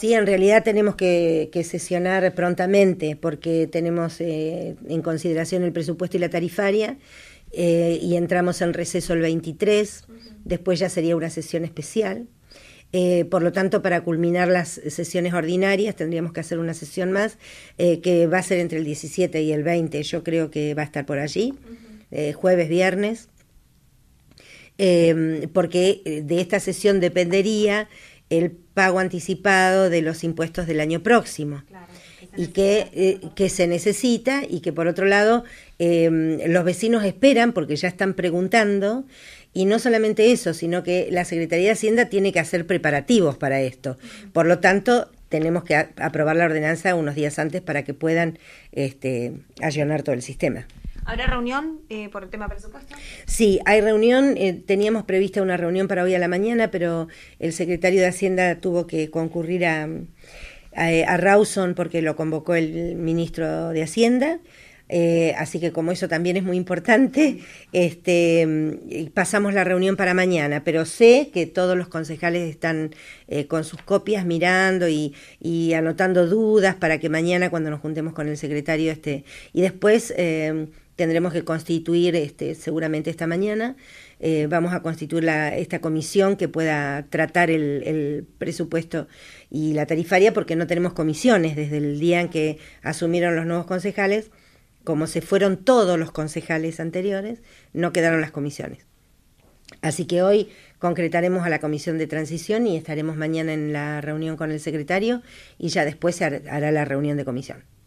Sí, en realidad tenemos que, sesionar prontamente porque tenemos eh, en consideración el presupuesto y la tarifaria eh, y entramos en receso el 23, después ya sería una sesión especial. Eh, por lo tanto, para culminar las sesiones ordinarias tendríamos que hacer una sesión más que va a ser entre el 17 y el 20, yo creo que va a estar por allí, jueves, viernes. porque de esta sesión dependería el pago anticipado de los impuestos del año próximo. y que, eh, que, se necesita y que por otro lado em, los vecinos esperan porque ya están preguntando y no solamente eso, sino que la Secretaría de Hacienda tiene que hacer preparativos para esto. Por lo tanto, tenemos que aprobar la ordenanza unos días antes para que puedan este, allanar todo el sistema. ¿Habrá reunión eh, por el tema presupuesto? Sí, hay reunión. Eh, teníamos prevista una reunión para hoy a la mañana, pero el secretario de Hacienda tuvo que concurrir a, a, a Rawson porque lo convocó el ministro de Hacienda. Eh, así que como eso también es muy importante, este, pasamos la reunión para mañana, pero sé que todos los concejales están eh, con sus copias mirando y, anotando dudas para que mañana cuando nos juntemos con el secretario este, y después eh, tendremos que constituir este, seguramente esta mañana. vamos a constituir esta comisión que pueda tratar el, presupuesto y la tarifaria porque no tenemos comisiones desde el día en que asumieron los nuevos concejales como se fueron todos los concejales anteriores, no quedaron las comisiones. Así que hoy concretaremos a la comisión de transición y estaremos mañana en la reunión con el secretario y ya después se hará la reunión de comisión.